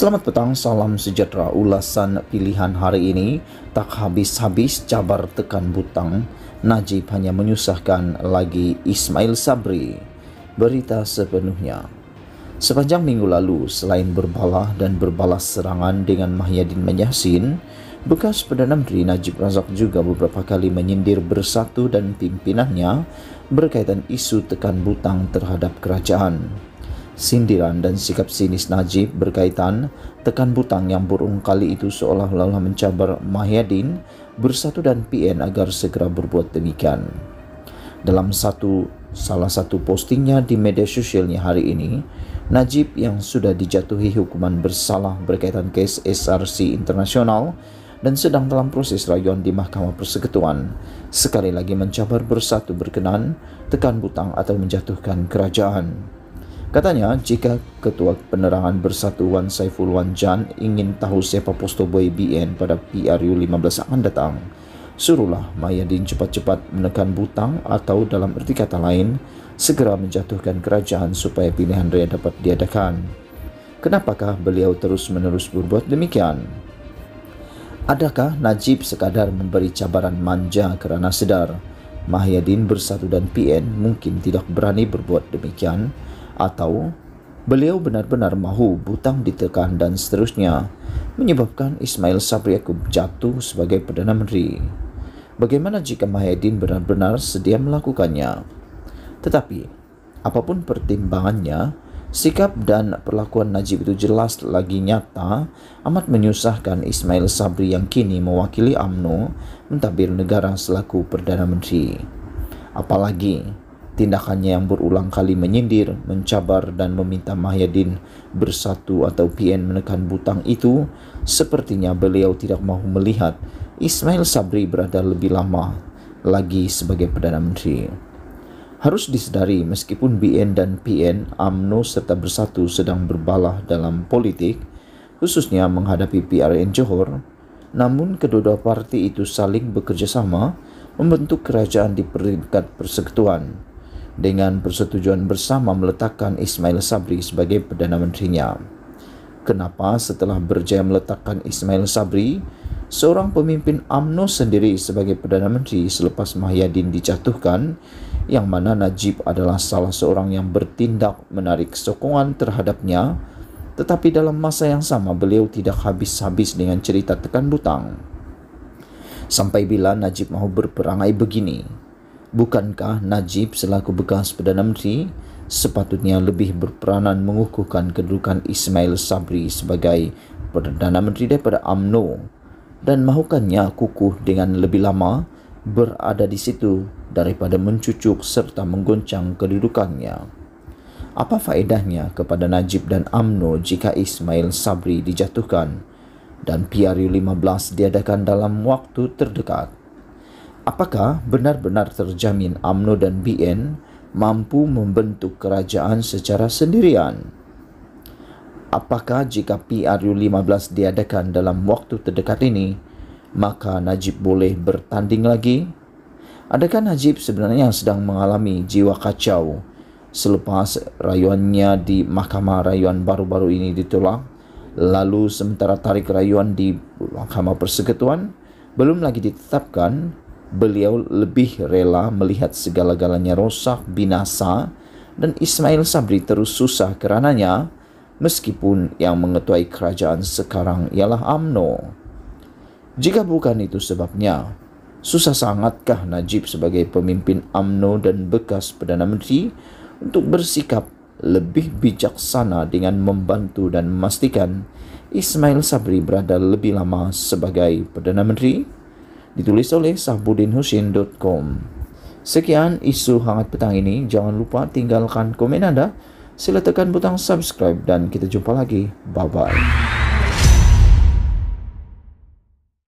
Selamat petang, salam sejahtera ulasan pilihan hari ini Tak habis-habis cabar tekan butang Najib hanya menyusahkan lagi Ismail Sabri Berita sepenuhnya Sepanjang minggu lalu, selain berbalah dan berbalas serangan dengan Mahyadin Menyahsin Bekas Perdana Menteri Najib Razak juga beberapa kali menyindir bersatu dan pimpinannya Berkaitan isu tekan butang terhadap kerajaan Sindiran dan sikap sinis Najib berkaitan, tekan butang yang burung kali itu seolah-olah mencabar Mahyadin, bersatu dan PN agar segera berbuat demikian. Dalam satu salah satu postingnya di media sosialnya hari ini, Najib yang sudah dijatuhi hukuman bersalah berkaitan kes SRC Internasional dan sedang dalam proses rayuan di Mahkamah Persekutuan, sekali lagi mencabar bersatu berkenan, tekan butang atau menjatuhkan kerajaan. Katanya, jika Ketua Penerangan bersatuan Wan Saiful Wan Jan ingin tahu siapa posto boy BN pada PRU 15 akan datang, suruhlah Mayadin cepat-cepat menekan butang atau dalam erti kata lain, segera menjatuhkan kerajaan supaya pilihan raya dapat diadakan. Kenapakah beliau terus-menerus berbuat demikian? Adakah Najib sekadar memberi cabaran manja kerana sedar Mahyadin bersatu dan PN mungkin tidak berani berbuat demikian? atau beliau benar-benar mahu butang ditekan dan seterusnya menyebabkan Ismail Sabri Yaakob jatuh sebagai Perdana Menteri. Bagaimana jika Mahyadin benar-benar sedia melakukannya? Tetapi, apapun pertimbangannya, sikap dan perlakuan Najib itu jelas lagi nyata amat menyusahkan Ismail Sabri yang kini mewakili AMNO mentadbir negara selaku Perdana Menteri. Apalagi, tindakannya yang berulang kali menyindir, mencabar, dan meminta Mahyadin bersatu atau PN menekan butang itu, sepertinya beliau tidak mau melihat Ismail Sabri berada lebih lama lagi sebagai Perdana Menteri. Harus disadari meskipun BN dan PN, AMNO serta Bersatu sedang berbalah dalam politik, khususnya menghadapi PRN Johor, namun kedua dua parti itu saling bekerja sama membentuk kerajaan di peringkat persekutuan dengan persetujuan bersama meletakkan Ismail Sabri sebagai Perdana Menterinya. Kenapa setelah berjaya meletakkan Ismail Sabri, seorang pemimpin AMNO sendiri sebagai Perdana Menteri selepas Mahyadin dijatuhkan, yang mana Najib adalah salah seorang yang bertindak menarik sokongan terhadapnya, tetapi dalam masa yang sama beliau tidak habis-habis dengan cerita tekan butang. Sampai bila Najib mahu berperangai begini? bukankah Najib selaku bekas Perdana Menteri sepatutnya lebih berperanan mengukuhkan kedudukan Ismail Sabri sebagai Perdana Menteri daripada AMNO dan mahukannya kukuh dengan lebih lama berada di situ daripada mencucuk serta menggoncang kedudukannya. Apa faedahnya kepada Najib dan AMNO jika Ismail Sabri dijatuhkan dan PRU 15 diadakan dalam waktu terdekat? Apakah benar-benar terjamin AMNO dan BN mampu membentuk kerajaan secara sendirian? Apakah jika PRU15 diadakan dalam waktu terdekat ini, maka Najib boleh bertanding lagi? Adakah Najib sebenarnya sedang mengalami jiwa kacau selepas rayuannya di Mahkamah Rayuan baru-baru ini ditolak, lalu sementara tarik rayuan di Mahkamah Persekutuan belum lagi ditetapkan beliau lebih rela melihat segala-galanya rosak, binasa, dan Ismail Sabri terus susah kerananya, meskipun yang mengetuai kerajaan sekarang ialah Amno. Jika bukan itu sebabnya, susah sangatkah Najib sebagai pemimpin Amno dan bekas Perdana Menteri untuk bersikap lebih bijaksana dengan membantu dan memastikan Ismail Sabri berada lebih lama sebagai Perdana Menteri? ditulis oleh sahbudinhusin.com. Sekian isu hangat petang ini. Jangan lupa tinggalkan komen Anda. Sila tekan butang subscribe dan kita jumpa lagi. Bye-bye.